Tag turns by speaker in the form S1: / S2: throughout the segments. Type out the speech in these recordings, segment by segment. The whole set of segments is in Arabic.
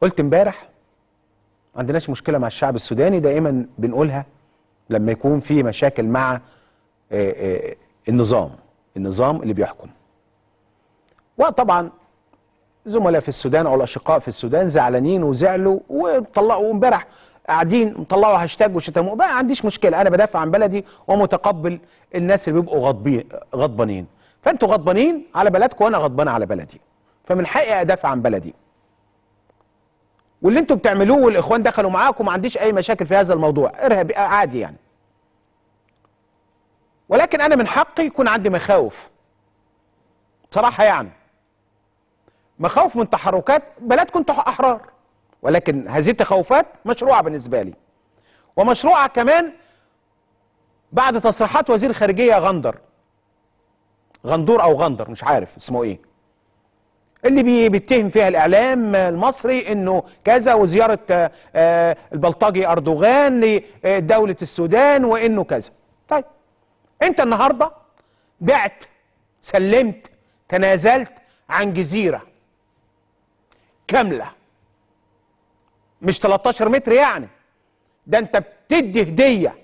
S1: قلت امبارح ما عندناش مشكله مع الشعب السوداني دائما بنقولها لما يكون في مشاكل مع آه، آه، النظام النظام اللي بيحكم وطبعا زملاء في السودان او الاشقاء في السودان زعلانين وزعلوا وطلقوا امبارح قاعدين مطلعوا هاشتاج وشتموا بقى عنديش مشكله انا بدافع عن بلدي ومتقبل الناس اللي بيبقوا غضبين غضبانين فانتوا غضبانين على بلدكم وانا غضبان على بلدي فمن حقي ادافع عن بلدي واللي انتم بتعملوه والاخوان دخلوا معاكم ما عنديش اي مشاكل في هذا الموضوع ارهاب عادي يعني ولكن انا من حقي يكون عندي مخاوف بصراحه يعني مخاوف من تحركات بلدكم كنت احرار ولكن هذه التخوفات مشروعه بالنسبه لي ومشروعه كمان بعد تصريحات وزير خارجيه غندر غندور او غندر مش عارف اسمه ايه اللي بيتهم فيها الاعلام المصري انه كذا وزياره آه، البلطجي اردوغان لدوله السودان وانه كذا طيب انت النهارده بعت سلمت تنازلت عن جزيره كامله مش 13 متر يعني ده انت بتدي هديه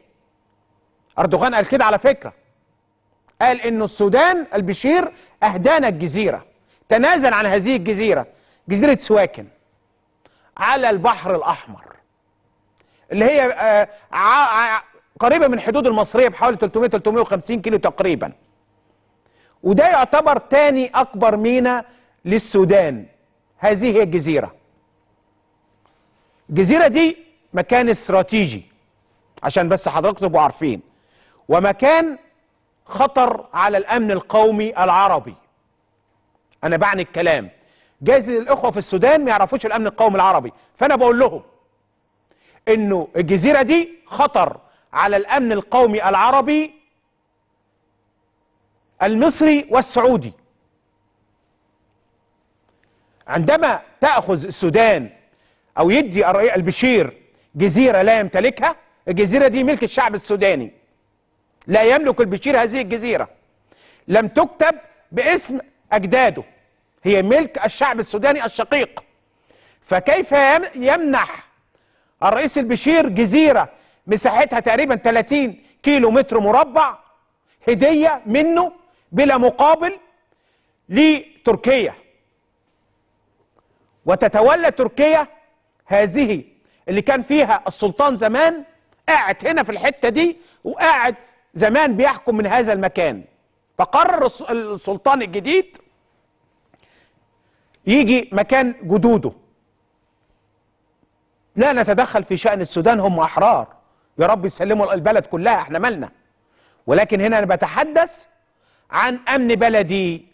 S1: اردوغان قال كده على فكره قال انه السودان البشير اهدانا الجزيره تنازل عن هذه الجزيرة جزيرة سواكن على البحر الأحمر اللي هي آه، قريبة من حدود المصرية بحوالي 300-350 كيلو تقريبا وده يعتبر تاني أكبر ميناء للسودان هذه هي الجزيرة الجزيرة دي مكان استراتيجي عشان بس حضراتكم تبقوا عارفين ومكان خطر على الأمن القومي العربي انا بعني الكلام جايز الاخوه في السودان ما يعرفوش الامن القومي العربي فانا بقول لهم انه الجزيره دي خطر على الامن القومي العربي المصري والسعودي عندما تاخذ السودان او يدي البشير جزيره لا يمتلكها الجزيره دي ملك الشعب السوداني لا يملك البشير هذه الجزيره لم تكتب باسم أجداده هي ملك الشعب السوداني الشقيق فكيف يمنح الرئيس البشير جزيرة مساحتها تقريبا 30 كيلو متر مربع هدية منه بلا مقابل لتركيا وتتولى تركيا هذه اللي كان فيها السلطان زمان قاعد هنا في الحتة دي وقاعد زمان بيحكم من هذا المكان فقرر السلطان الجديد يجي مكان جدوده لا نتدخل في شأن السودان هم أحرار يا رب يسلموا البلد كلها احنا مالنا ولكن هنا أنا بتحدث عن أمن بلدي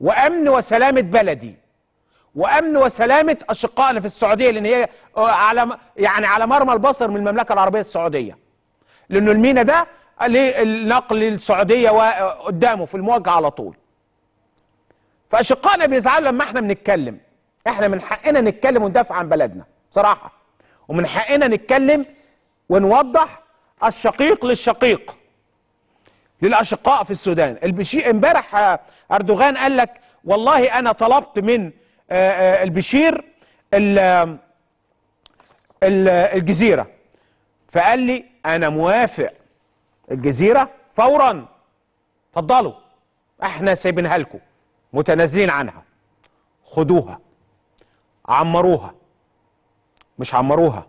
S1: وأمن وسلامة بلدي وأمن وسلامة أشقائنا في السعودية لأن هي آه، على يعني على مرمى البصر من المملكة العربية السعودية لأنه المينا ده للنقل السعودية قدامه في المواجهة على طول فأشقائنا بيزعلوا لما احنا بنتكلم احنا من حقنا نتكلم وندافع عن بلدنا بصراحة ومن حقنا نتكلم ونوضح الشقيق للشقيق للأشقاء في السودان امبارح أردوغان قال لك والله أنا طلبت من آه، آه، البشير الجزيرة فقال لي أنا موافق الجزيرة فورا اتفضلوا احنا سايبينها لكم متنازلين عنها خدوها عمروها مش عمروها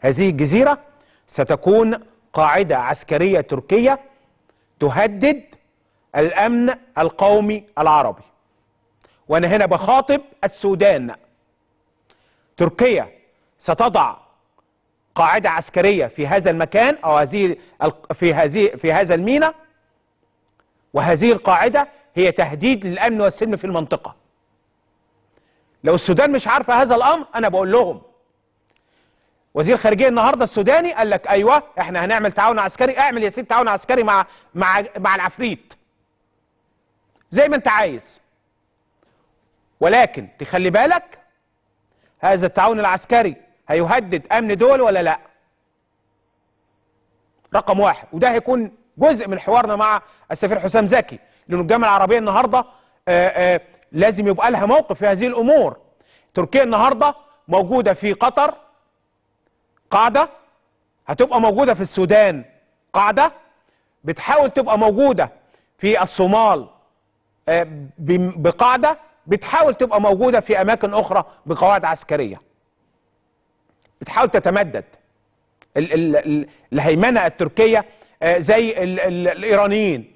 S1: هذه الجزيرة ستكون قاعدة عسكرية تركية تهدد الأمن القومي العربي وأنا هنا بخاطب السودان تركيا ستضع قاعدة عسكرية في هذا المكان أو هذه في هذه في هذا الميناء وهذه القاعدة هي تهديد للأمن والسلم في المنطقة لو السودان مش عارفة هذا الأمر أنا بقول لهم وزير خارجية النهاردة السوداني قال لك أيوة إحنا هنعمل تعاون عسكري اعمل يا سيدي تعاون عسكري مع مع مع العفريت زي ما أنت عايز ولكن تخلي بالك هذا التعاون العسكري هيهدد امن دول ولا لا رقم واحد وده هيكون جزء من حوارنا مع السفير حسام زكي لانه الجامعة العربية النهاردة آآ آه، آآ آه، لازم يبقى لها موقف في هذه الأمور تركيا النهاردة موجودة في قطر قاعدة هتبقى موجودة في السودان قاعدة بتحاول تبقى موجودة في الصومال آه، بقاعدة بتحاول تبقى موجودة في أماكن أخرى بقواعد عسكرية بتحاول تتمدد الهيمنه التركيه آه، زي ال ال الايرانيين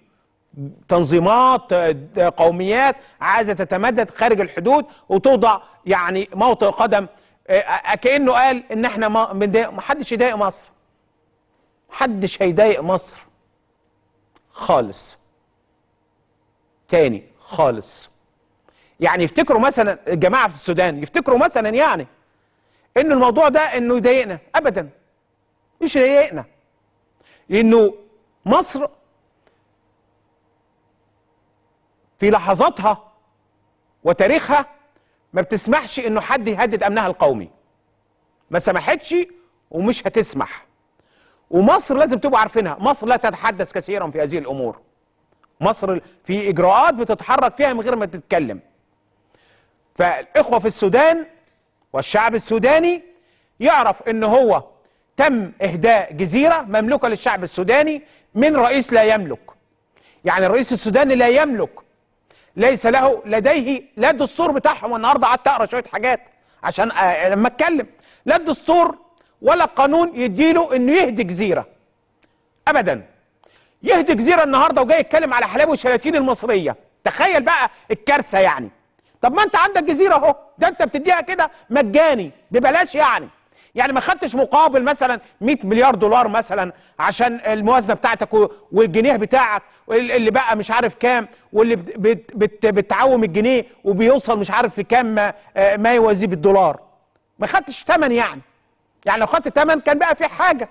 S1: تنظيمات آه، قوميات عايزه تتمدد خارج الحدود وتوضع يعني موطئ قدم آه، كانه قال ان احنا ما حدش يضايق مصر محدش هيضايق مصر خالص تاني خالص يعني يفتكروا مثلا الجماعه في السودان يفتكروا مثلا يعني ان الموضوع ده انه يضايقنا ابدا مش يضايقنا لانه مصر في لحظاتها وتاريخها ما بتسمحش انه حد يهدد امنها القومي ما سمحتش ومش هتسمح ومصر لازم تبقوا عارفينها مصر لا تتحدث كثيرا في هذه الامور مصر في اجراءات بتتحرك فيها من غير ما تتكلم فالاخوه في السودان والشعب السوداني يعرف ان هو تم اهداء جزيره مملوكه للشعب السوداني من رئيس لا يملك يعني الرئيس السوداني لا يملك ليس له لديه لا الدستور بتاعهم النهارده قعدت اقرا شويه حاجات عشان آه، لما اتكلم لا الدستور ولا قانون يديله انه يهدي جزيره ابدا يهدي جزيره النهارده وجاي يتكلم على حلاوه الشلاتين المصريه تخيل بقى الكارثه يعني طب ما انت عندك جزيره اهو ده انت بتديها كده مجاني ببلاش يعني يعني ما خدتش مقابل مثلا 100 مليار دولار مثلا عشان الموازنه بتاعتك والجنيه بتاعك اللي بقى مش عارف كام واللي بت بت بتعوم الجنيه وبيوصل مش عارف لكام ما, آه، ما يوازيه بالدولار ما خدتش ثمن يعني يعني لو خدت ثمن كان بقى في حاجه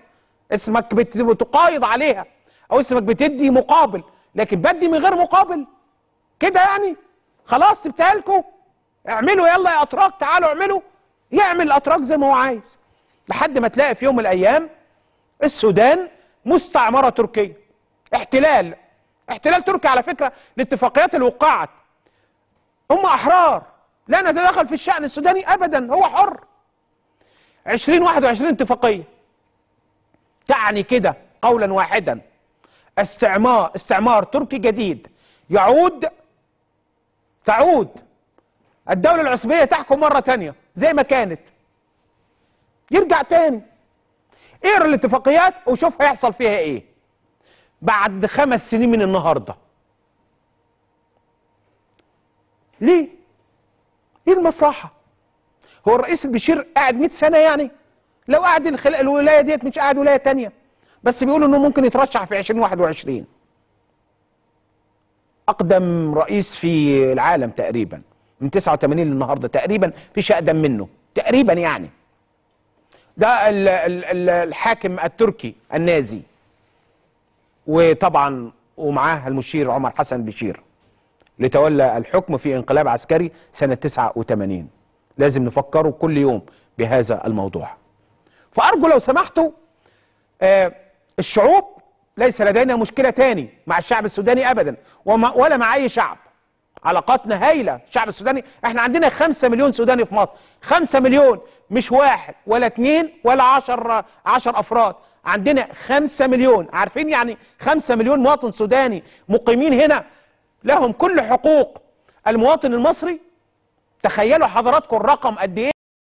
S1: اسمك بتقايض عليها او اسمك بتدي مقابل لكن بدي من غير مقابل كده يعني خلاص سبتها لكم اعملوا يلا يا اتراك تعالوا اعملوا يعمل الاتراك زي ما هو عايز لحد ما تلاقي في يوم من الايام السودان مستعمره تركيه احتلال احتلال تركي على فكره الاتفاقيات اللي وقعت هم احرار لا نتدخل في الشان السوداني ابدا هو حر 2021 اتفاقيه تعني كده قولا واحدا استعمار استعمار تركي جديد يعود تعود الدولة العثمانية تحكم مرة تانية زي ما كانت يرجع تاني اقرا الاتفاقيات وشوف هيحصل فيها ايه بعد خمس سنين من النهارده ليه ايه المصلحه هو الرئيس البشير قاعد 100 سنه يعني لو قاعد الولايه ديت مش قاعد ولايه تانية بس بيقولوا انه ممكن يترشح في 2021 اقدم رئيس في العالم تقريبا من 89 للنهارده تقريبا فيش اقدم منه تقريبا يعني ده الحاكم التركي النازي وطبعا ومعاه المشير عمر حسن بشير اللي تولى الحكم في انقلاب عسكري سنة 89 لازم نفكره كل يوم بهذا الموضوع فأرجو لو سمحتوا آه، الشعوب ليس لدينا مشكلة تاني مع الشعب السوداني أبدا وما ولا مع أي شعب علاقاتنا هايلة الشعب السوداني احنا عندنا خمسة مليون سوداني في مصر خمسة مليون مش واحد ولا اتنين ولا عشر, عشر أفراد عندنا خمسة مليون عارفين يعني خمسة مليون مواطن سوداني مقيمين هنا لهم كل حقوق المواطن المصري تخيلوا حضراتكم الرقم قد ايه